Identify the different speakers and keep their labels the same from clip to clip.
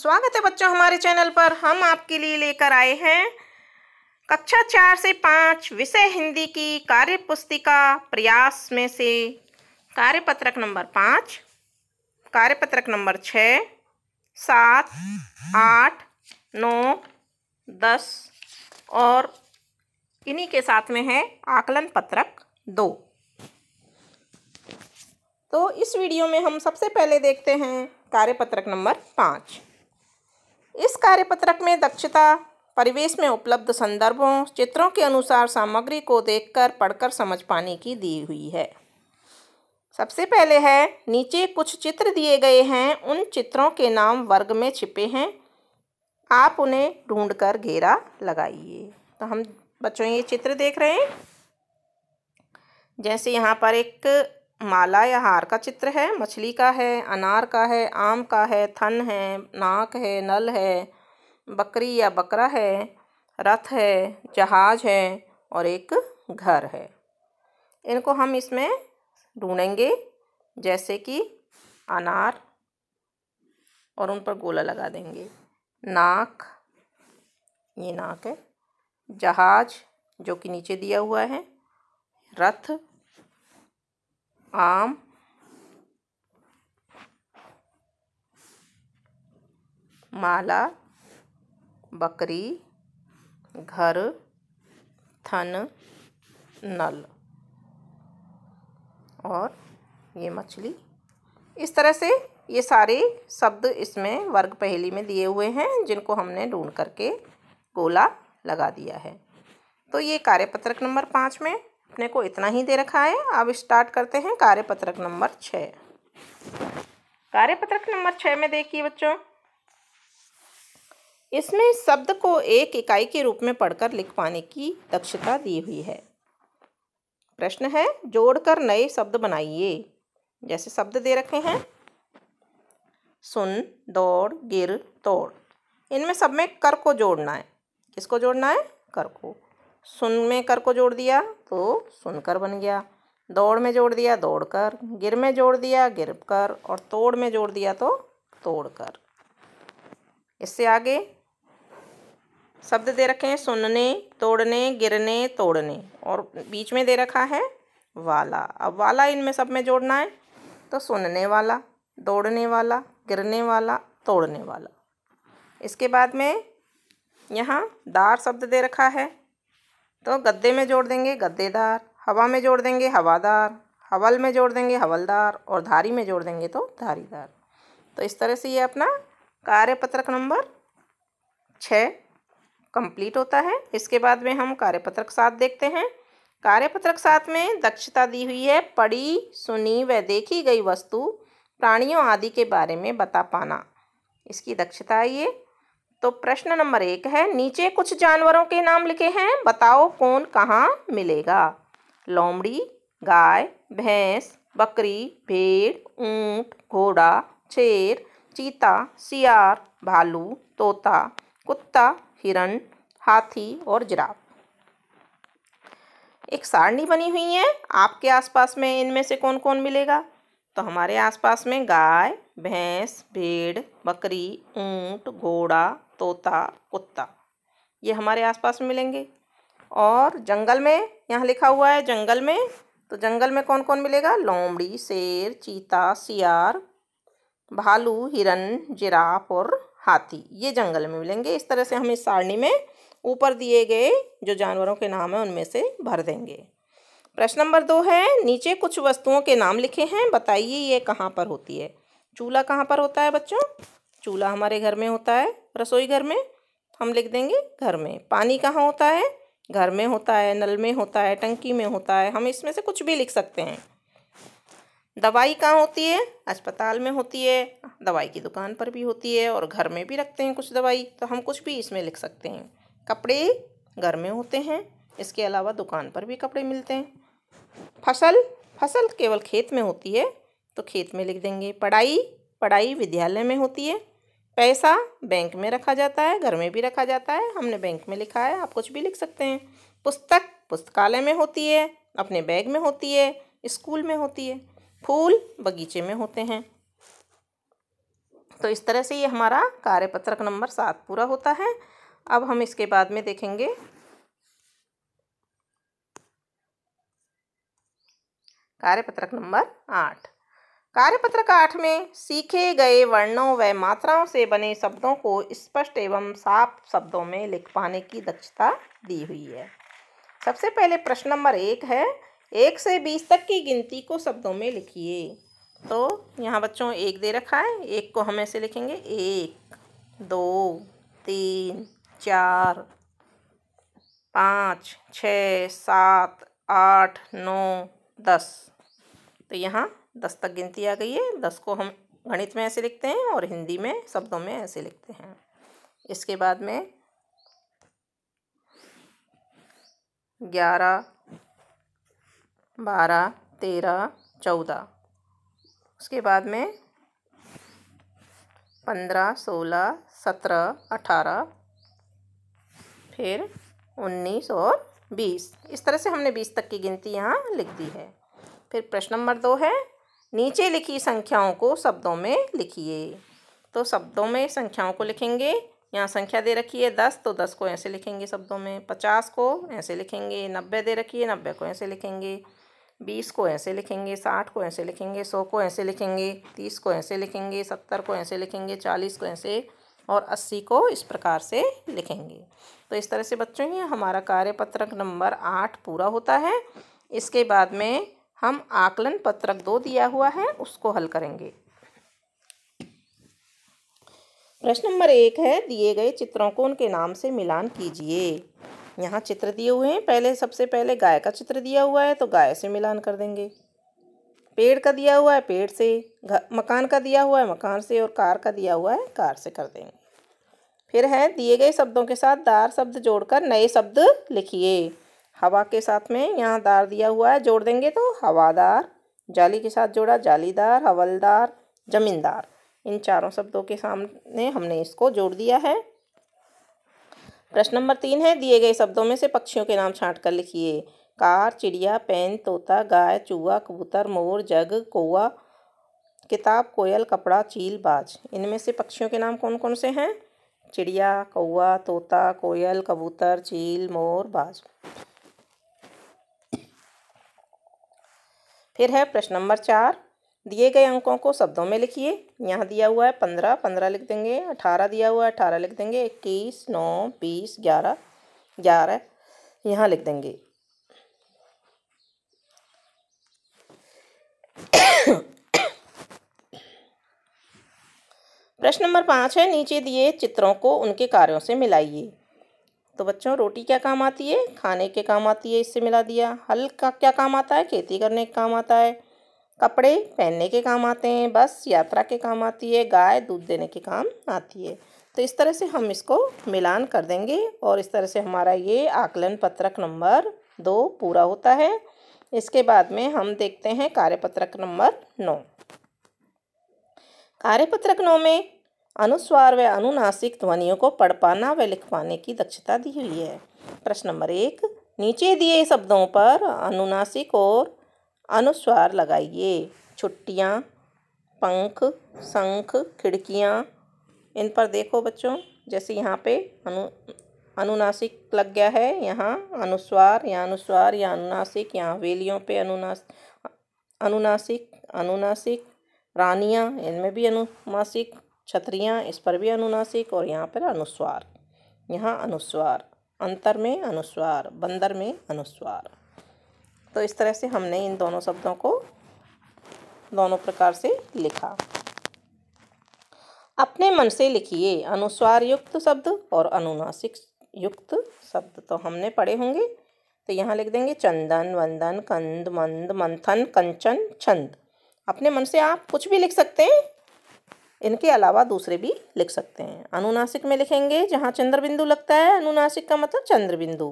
Speaker 1: स्वागत है बच्चों हमारे चैनल पर हम आपके लिए लेकर आए हैं कक्षा चार से पाँच विषय हिंदी की कार्य पुस्तिका प्रयास में से कार्यपत्रक नंबर पाँच कार्यपत्रक नंबर छः सात आठ नौ दस और इन्हीं के साथ में है आकलन पत्रक दो तो इस वीडियो में हम सबसे पहले देखते हैं कार्यपत्रक नंबर पाँच इस कार्यपत्रक में दक्षता परिवेश में उपलब्ध संदर्भों चित्रों के अनुसार सामग्री को देखकर पढ़कर समझ पाने की दी हुई है सबसे पहले है नीचे कुछ चित्र दिए गए हैं उन चित्रों के नाम वर्ग में छिपे हैं आप उन्हें ढूंढ घेरा लगाइए तो हम बच्चों ये चित्र देख रहे हैं जैसे यहाँ पर एक माला या हार का चित्र है मछली का है अनार का है आम का है थन है नाक है नल है बकरी या बकरा है रथ है जहाज है और एक घर है इनको हम इसमें ढूंढेंगे जैसे कि अनार और उन पर गोला लगा देंगे नाक ये नाक है जहाज जो कि नीचे दिया हुआ है रथ आम माला बकरी घर थन नल और ये मछली इस तरह से ये सारे शब्द इसमें वर्ग पहेली में दिए हुए हैं जिनको हमने ढूंढ करके गोला लगा दिया है तो ये कार्यपत्रक नंबर पाँच में अपने को इतना ही दे रखा है अब स्टार्ट करते हैं कार्यपत्रक नंबर छः कार्यपत्रक नंबर छः में देखिए बच्चों इसमें शब्द को एक इकाई के रूप में पढ़कर लिख पाने की दक्षता दी हुई है प्रश्न है जोड़कर नए शब्द बनाइए जैसे शब्द दे रखे हैं सुन दौड़ गिर तोड़ इनमें सब में कर को जोड़ना है किसको जोड़ना है कर को सुन में कर को जोड़ दिया तो सुनकर बन गया दौड़ में जोड़ दिया दौड़ कर गिर में जोड़ दिया गिर कर और तोड़ में जोड़ दिया तो तोड़ कर इससे आगे शब्द दे रखे हैं सुनने तोड़ने गिरने तोड़ने और बीच में दे रखा है वाला अब वाला इनमें सब में जोड़ना है तो सुनने वाला दौड़ने वाला गिरने वाला तोड़ने वाला इसके बाद में यहाँ दार शब्द दे रखा है तो गद्दे में जोड़ देंगे गद्देदार हवा में जोड़ देंगे हवादार हवल में जोड़ देंगे हवलदार और धारी में जोड़ देंगे तो धारीदार तो इस तरह से ये अपना कार्यपत्रक नंबर छः कंप्लीट होता है इसके बाद में हम कार्यपत्रक सात देखते हैं कार्यपत्रक सात में दक्षता दी हुई है पढ़ी सुनी व देखी गई वस्तु प्राणियों आदि के बारे में बता पाना इसकी दक्षता है ये तो प्रश्न नंबर एक है नीचे कुछ जानवरों के नाम लिखे हैं बताओ कौन कहाँ मिलेगा लोमड़ी गाय भैंस बकरी भेड़ ऊंट घोड़ा शेर चीता सियार भालू तोता कुत्ता हिरण हाथी और जिराफ एक सारणी बनी हुई है आपके आसपास में इनमें से कौन कौन मिलेगा तो हमारे आसपास में गाय भैंस भेड़ बकरी ऊँट घोड़ा तोता कुत्ता ये हमारे आसपास में मिलेंगे और जंगल में यहाँ लिखा हुआ है जंगल में तो जंगल में कौन कौन मिलेगा लोमड़ी शेर चीता सियार भालू हिरन जिराफ और हाथी ये जंगल में मिलेंगे इस तरह से हम इस सारणी में ऊपर दिए गए जो जानवरों के नाम हैं उनमें से भर देंगे प्रश्न नंबर दो है नीचे कुछ वस्तुओं के नाम लिखे हैं बताइए ये कहाँ पर होती है चूल्हा कहाँ पर होता है बच्चों चूल्हा हमारे घर में होता है रसोई घर में हम लिख देंगे घर में पानी कहाँ होता है घर में होता है नल में होता है टंकी में होता है हम इसमें से कुछ भी लिख सकते हैं दवाई कहाँ होती है अस्पताल में होती है दवाई की दुकान पर भी होती है और घर में भी रखते हैं कुछ दवाई तो हम कुछ भी इसमें लिख सकते हैं कपड़े घर में होते हैं इसके अलावा दुकान पर भी कपड़े मिलते हैं फसल फसल केवल खेत में होती है तो खेत में लिख देंगे पढ़ाई पढ़ाई विद्यालय में होती है पैसा बैंक में रखा जाता है घर में भी रखा जाता है हमने बैंक में लिखा है आप कुछ भी लिख सकते हैं पुस्तक पुस्तकालय में होती है अपने बैग में होती है स्कूल में होती है फूल बगीचे में होते हैं तो इस तरह से ये हमारा कार्यपत्रक नंबर सात पूरा होता है अब हम इसके बाद में देखेंगे कार्यपत्रक नंबर आठ कार्यपत्रक आठ में सीखे गए वर्णों व मात्राओं से बने शब्दों को स्पष्ट एवं साफ शब्दों में लिख पाने की दक्षता दी हुई है सबसे पहले प्रश्न नंबर एक है एक से बीस तक की गिनती को शब्दों में लिखिए तो यहाँ बच्चों एक दे रखा है एक को हम ऐसे लिखेंगे एक दो तीन चार पाँच छ सात आठ नौ दस तो यहाँ दस तक गिनती आ गई है दस को हम गणित में ऐसे लिखते हैं और हिंदी में शब्दों में ऐसे लिखते हैं इसके बाद में ग्यारह बारह तेरह चौदह उसके बाद में पंद्रह सोलह सत्रह अठारह फिर उन्नीस और बीस इस तरह से हमने बीस तक की गिनती यहाँ लिख दी है फिर प्रश्न नंबर दो है नीचे लिखी संख्याओं को शब्दों में लिखिए तो शब्दों में संख्याओं को लिखेंगे यहाँ संख्या दे रखी है दस तो दस को ऐसे लिखेंगे शब्दों में पचास को ऐसे लिखेंगे नब्बे दे रखी है नब्बे को ऐसे लिखेंगे बीस को ऐसे लिखेंगे साठ को ऐसे लिखेंगे सौ को ऐसे लिखेंगे तीस को ऐसे लिखेंगे सत्तर को ऐसे लिखेंगे चालीस को ऐसे और अस्सी को इस प्रकार से लिखेंगे तो इस तरह से बच्चों ये हमारा कार्यपत्रक नंबर आठ पूरा होता है इसके बाद में हम आकलन पत्रक दो दिया हुआ है उसको हल करेंगे प्रश्न नंबर एक है दिए गए चित्रों को उनके नाम से मिलान कीजिए यहाँ चित्र दिए हुए हैं पहले सबसे पहले गाय का चित्र दिया हुआ है तो गाय से मिलान कर देंगे पेड़ का दिया हुआ है पेड़ से मकान का दिया हुआ है मकान से और कार का दिया हुआ है कार से कर देंगे फिर है दिए गए शब्दों के साथ दार शब्द जोड़कर नए शब्द लिखिए हवा के साथ में यहाँ दार दिया हुआ है जोड़ देंगे तो हवादार जाली के साथ जोड़ा जालीदार हवलदार जमींदार इन चारों शब्दों के सामने हमने इसको जोड़ दिया है प्रश्न नंबर तीन है दिए गए शब्दों में से पक्षियों के नाम छाँट कर लिखिए कार चिड़िया पेन तोता गाय चूहा कबूतर मोर जग कौआ किताब कोयल कपड़ा चील बाज इनमें से पक्षियों के नाम कौन कौन से हैं चिड़िया कौआ तोता कोयल कबूतर चील मोर बाज फिर है प्रश्न नंबर चार दिए गए अंकों को शब्दों में लिखिए यहाँ दिया हुआ है पंद्रह पंद्रह लिख देंगे अठारह दिया हुआ है अठारह लिख देंगे इक्कीस नौ बीस ग्यारह ग्यारह यहाँ लिख देंगे प्रश्न नंबर पाँच है नीचे दिए चित्रों को उनके कार्यों से मिलाइए तो बच्चों रोटी क्या काम आती है खाने के काम आती है इससे मिला दिया हल का क्या काम आता है खेती करने के काम आता है कपड़े पहनने के काम आते हैं बस यात्रा के काम आती है गाय दूध देने के काम आती है तो इस तरह से हम इसको मिलान कर देंगे और इस तरह से हमारा ये आकलन पत्रक नंबर दो पूरा होता है इसके बाद में हम देखते हैं कार्यपत्रक नंबर नौ कार्यपत्रक नौ में अनुस्वार व अनुनासिक ध्वनियों को पढ़ पाना व लिख पाने की दक्षता दी हुई है प्रश्न नंबर एक नीचे दिए शब्दों पर अनुनासिक और अनुस्वार लगाइए छुट्टियाँ पंख शंख खिड़कियाँ इन पर देखो बच्चों जैसे यहाँ पे अनु अनुनासिक लग गया है यहाँ अनुस्वार या अनुस्वार या अनुनासिक यहाँ हवेलियों पे अनुनास अनुनासिक अनुनासिक रानियाँ इनमें भी अनुनासिक छतरियाँ इस पर भी अनुनासिक और यहाँ पर अनुस्वार यहाँ अनुस्वार अंतर में अनुस्वार बंदर में अनुस्वार तो इस तरह से हमने इन दोनों शब्दों को दोनों प्रकार से लिखा अपने मन से लिखिए अनुस्वार युक्त शब्द और अनुनासिक युक्त शब्द तो हमने पढ़े होंगे तो यहाँ लिख देंगे चंदन वंदन कंद मंद मंथन कंचन छंद अपने मन से आप कुछ भी लिख सकते हैं इनके अलावा दूसरे भी लिख सकते हैं अनुनासिक में लिखेंगे जहाँ चंद्र बिंदु लगता है अनुनासिक का मतलब चंद्र बिंदु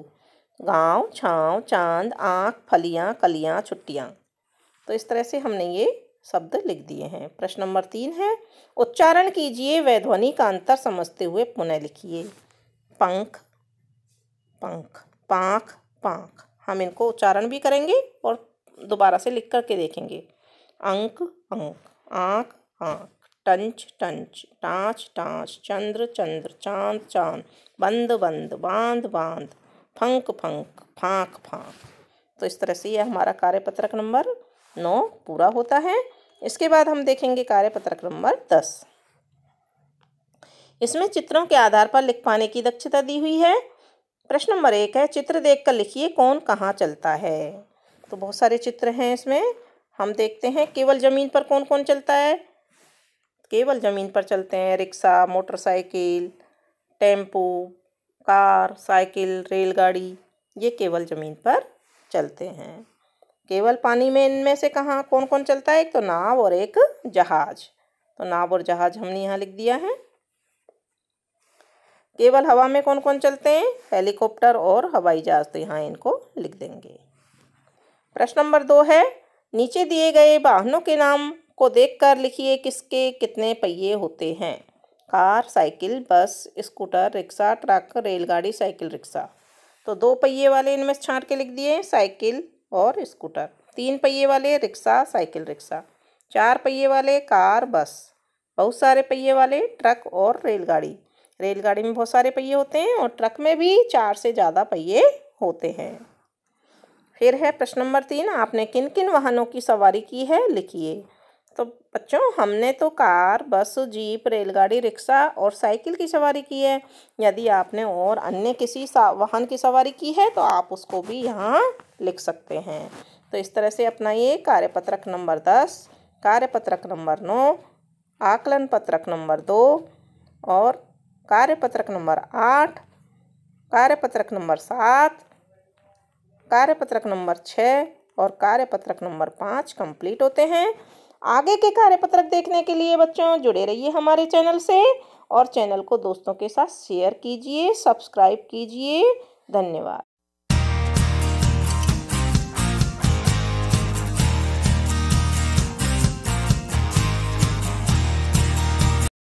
Speaker 1: गाँव छाँव चांद आँख फलियाँ कलियाँ छुट्टियाँ तो इस तरह से हमने ये शब्द लिख दिए हैं प्रश्न नंबर तीन है उच्चारण कीजिए वैध्वनि ध्वनि का अंतर समझते हुए पुनः लिखिए पंख पंख पाख पाख हम इनको उच्चारण भी करेंगे और दोबारा से लिख करके देखेंगे अंक अंक आँख आँख टंच टंच टाँच टाँच चंद्र चंद्र चांद चांद बंद बंद बांध बांध फंक फंक फांक फांक तो इस तरह से यह हमारा कार्यपत्रक नंबर नौ पूरा होता है इसके बाद हम देखेंगे कार्यपत्रक नंबर दस इसमें चित्रों के आधार पर लिख पाने की दक्षता दी हुई है प्रश्न नंबर एक है चित्र देखकर लिखिए कौन कहाँ चलता है तो बहुत सारे चित्र हैं इसमें हम देखते हैं केवल ज़मीन पर कौन कौन चलता है केवल ज़मीन पर चलते हैं rickshaw motorcycle tempo car cycle रेलगाड़ी ये केवल ज़मीन पर चलते हैं केवल पानी में इनमें से कहाँ कौन कौन चलता है एक तो नाव और एक जहाज तो नाव और जहाज हमने यहाँ लिख दिया है केवल हवा में कौन कौन चलते हैं हेलीकॉप्टर और हवाई जहाज तो यहाँ इनको लिख देंगे प्रश्न नंबर दो है नीचे दिए गए वाहनों के नाम को देखकर लिखिए किसके कितने पहिए होते हैं car cycle bus scooter rickshaw truck रेलगाड़ी साइकिल रिक्शा तो दो पहिए वाले इनमें छाँट के लिख दिए साइकिल और स्कूटर तीन पहिए वाले रिक्शा साइकिल रिक्शा चार पहिए वाले कार बस बहुत सारे पहिए वाले ट्रक और रेलगाड़ी रेलगाड़ी में बहुत सारे पहिए होते हैं और ट्रक में भी चार से ज़्यादा पहिए होते हैं फिर है प्रश्न नंबर तीन आपने किन किन वाहनों की सवारी की है लिखिए बच्चों हमने तो कार बस जीप रेलगाड़ी रिक्शा और साइकिल की सवारी की है यदि आपने और अन्य किसी वाहन की सवारी की है तो आप उसको भी यहाँ लिख सकते हैं तो इस तरह से अपना ये कार्यपत्रक नंबर दस कार्यपत्रक नंबर नौ आकलन पत्रक नंबर दो और कार्यपत्रक नंबर आठ कार्यपत्रक नंबर सात कार्यपत्रक नंबर छः और कार्यपत्रक नंबर पाँच कंप्लीट होते हैं आगे के कार्यपत्रक देखने के लिए बच्चों जुड़े रहिए हमारे चैनल से और चैनल को दोस्तों के साथ शेयर कीजिए सब्सक्राइब कीजिए धन्यवाद